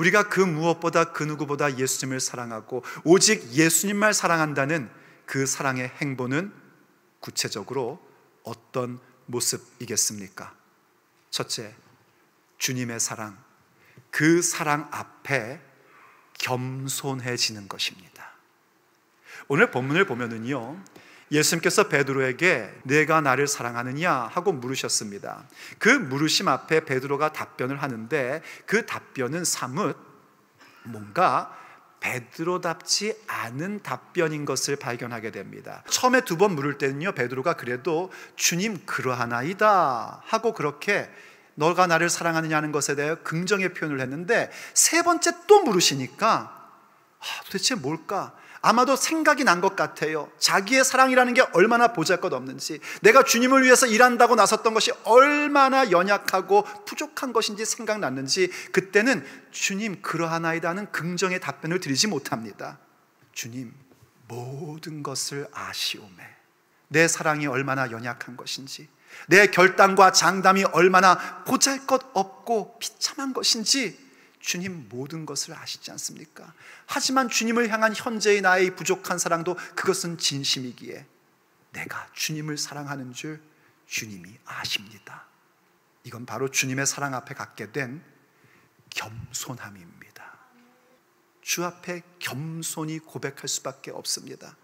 우리가 그 무엇보다 그 누구보다 예수님을 사랑하고 오직 예수님만 사랑한다는 그 사랑의 행보는 구체적으로 어떤 모습이겠습니까? 첫째, 주님의 사랑. 그 사랑 앞에 겸손해지는 것입니다. 오늘 본문을 보면은요, 예수님께서 베드로에게 내가 나를 사랑하느냐 하고 물으셨습니다. 그 물으심 앞에 베드로가 답변을 하는데 그 답변은 사뭇 뭔가 베드로답지 않은 답변인 것을 발견하게 됩니다. 처음에 두 번 물을 때는요, 베드로가 그래도 주님 그러하나이다 하고 그렇게 너가 나를 사랑하느냐는 것에 대해 긍정의 표현을 했는데 세 번째 또 물으시니까 아, 도대체 뭘까? 아마도 생각이 난 것 같아요. 자기의 사랑이라는 게 얼마나 보잘것 없는지, 내가 주님을 위해서 일한다고 나섰던 것이 얼마나 연약하고 부족한 것인지 생각났는지, 그때는 주님, 그러하나이다는 긍정의 답변을 드리지 못합니다. 주님, 모든 것을 아시오매. 내 사랑이 얼마나 연약한 것인지, 내 결단과 장담이 얼마나 보잘 것 없고 비참한 것인지, 주님 모든 것을 아시지 않습니까? 하지만 주님을 향한 현재의 나의 부족한 사랑도 그것은 진심이기에 내가 주님을 사랑하는 줄 주님이 아십니다. 이건 바로 주님의 사랑 앞에 갖게 된 겸손함입니다. 주 앞에 겸손히 고백할 수밖에 없습니다.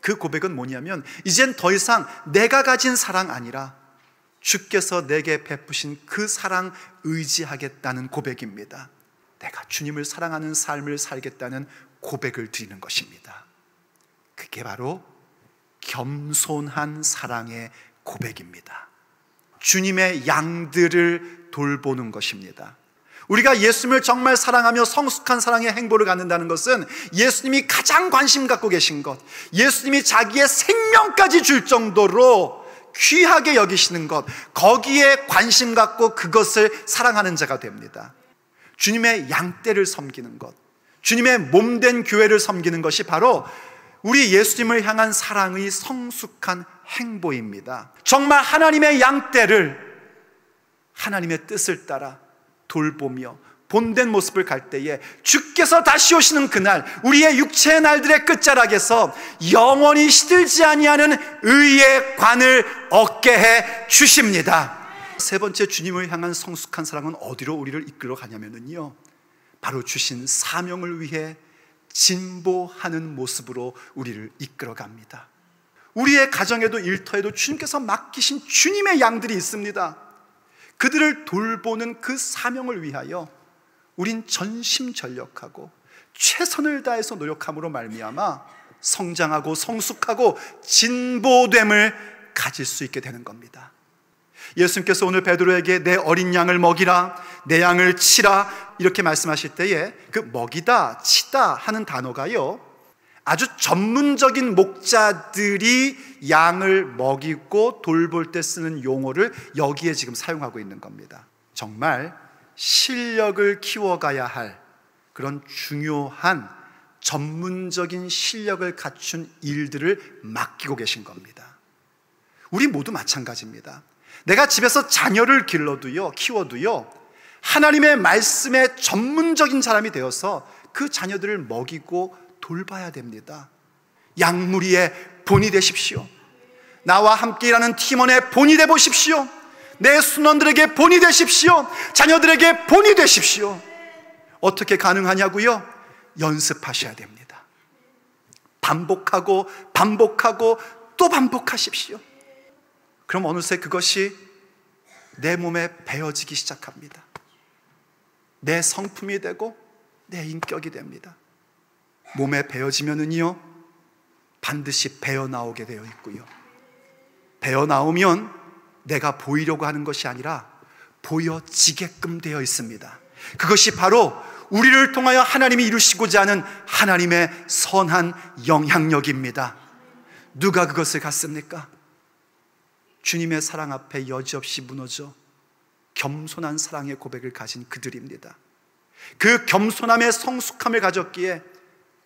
그 고백은 뭐냐면 이젠 더 이상 내가 가진 사랑 아니라 주께서 내게 베푸신 그 사랑 의지하겠다는 고백입니다. 내가 주님을 사랑하는 삶을 살겠다는 고백을 드리는 것입니다. 그게 바로 겸손한 사랑의 고백입니다. 주님의 양들을 돌보는 것입니다. 우리가 예수님을 정말 사랑하며 성숙한 사랑의 행보를 갖는다는 것은 예수님이 가장 관심 갖고 계신 것, 예수님이 자기의 생명까지 줄 정도로 귀하게 여기시는 것, 거기에 관심 갖고 그것을 사랑하는 자가 됩니다. 주님의 양떼를 섬기는 것, 주님의 몸된 교회를 섬기는 것이 바로 우리 예수님을 향한 사랑의 성숙한 행보입니다. 정말 하나님의 양떼를 하나님의 뜻을 따라 돌보며 본된 모습을 갈 때에 주께서 다시 오시는 그날 우리의 육체의 날들의 끝자락에서 영원히 시들지 아니하는 의의 관을 얻게 해 주십니다. 세 번째 주님을 향한 성숙한 사랑은 어디로 우리를 이끌어 가냐면요 바로 주신 사명을 위해 진보하는 모습으로 우리를 이끌어 갑니다. 우리의 가정에도 일터에도 주님께서 맡기신 주님의 양들이 있습니다. 그들을 돌보는 그 사명을 위하여 우린 전심전력하고 최선을 다해서 노력함으로 말미암아 성장하고 성숙하고 진보됨을 가질 수 있게 되는 겁니다. 예수님께서 오늘 베드로에게 내 어린 양을 먹이라, 내 양을 치라 이렇게 말씀하실 때에 그 먹이다, 치다 하는 단어가요. 아주 전문적인 목자들이 양을 먹이고 돌볼 때 쓰는 용어를 여기에 지금 사용하고 있는 겁니다. 정말 실력을 키워가야 할 그런 중요한 전문적인 실력을 갖춘 일들을 맡기고 계신 겁니다. 우리 모두 마찬가지입니다. 내가 집에서 자녀를 길러도요, 키워도요, 하나님의 말씀에 전문적인 사람이 되어서 그 자녀들을 먹이고 돌봐야 됩니다. 양무리의 본이 되십시오. 나와 함께 일하는 팀원의 본이 되 보십시오. 내 순원들에게 본이 되십시오. 자녀들에게 본이 되십시오. 어떻게 가능하냐고요? 연습하셔야 됩니다. 반복하고 반복하고 또 반복하십시오. 그럼 어느새 그것이 내 몸에 배어지기 시작합니다. 내 성품이 되고 내 인격이 됩니다. 몸에 배어지면은요, 반드시 배어 나오게 되어 있고요. 배어 나오면 내가 보이려고 하는 것이 아니라 보여지게끔 되어 있습니다. 그것이 바로 우리를 통하여 하나님이 이루시고자 하는 하나님의 선한 영향력입니다. 누가 그것을 갖습니까? 주님의 사랑 앞에 여지없이 무너져 겸손한 사랑의 고백을 가진 그들입니다. 그 겸손함의 성숙함을 가졌기에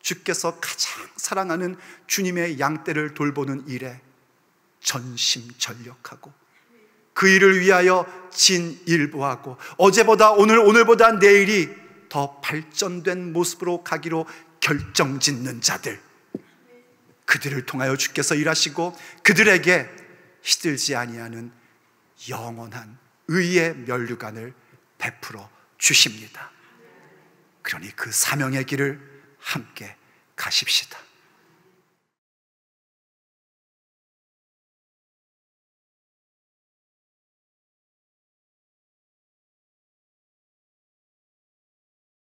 주께서 가장 사랑하는 주님의 양떼를 돌보는 일에 전심전력하고 그 일을 위하여 진일보하고 어제보다 오늘 오늘보다 내일이 더 발전된 모습으로 가기로 결정짓는 자들 그들을 통하여 주께서 일하시고 그들에게 시들지 아니하는 영원한 의의 면류관을 베풀어 주십니다. 그러니 그 사명의 길을 함께 가십시다.